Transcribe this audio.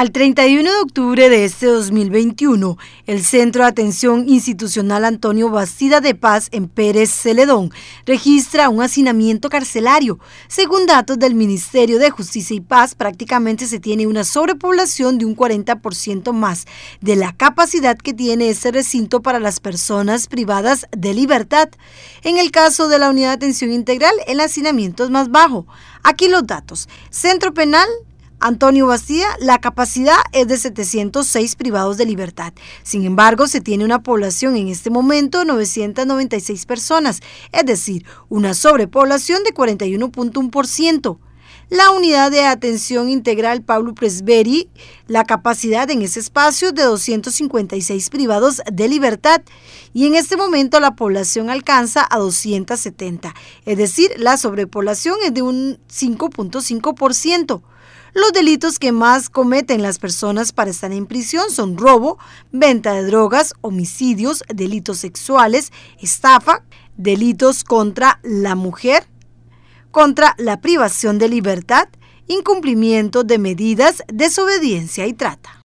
Al 31 de octubre de este 2021, el Centro de Atención Institucional Antonio Bastida de Paz en Pérez Celedón registra un hacinamiento carcelario. Según datos del Ministerio de Justicia y Paz, prácticamente se tiene una sobrepoblación de un 40% más de la capacidad que tiene este recinto para las personas privadas de libertad. En el caso de la Unidad de Atención Integral, el hacinamiento es más bajo. Aquí los datos. Centro Penal Antonio Bastida, la capacidad es de 706 privados de libertad. Sin embargo, se tiene una población en este momento de 996 personas, es decir, una sobrepoblación de 41.1%. La unidad de atención integral Pablo Presberi, la capacidad en ese espacio de 256 privados de libertad y en este momento la población alcanza a 270, es decir, la sobrepoblación es de un 5.5%. Los delitos que más cometen las personas para estar en prisión son robo, venta de drogas, homicidios, delitos sexuales, estafa, delitos contra la mujer, contra la privación de libertad, incumplimiento de medidas, desobediencia y trata.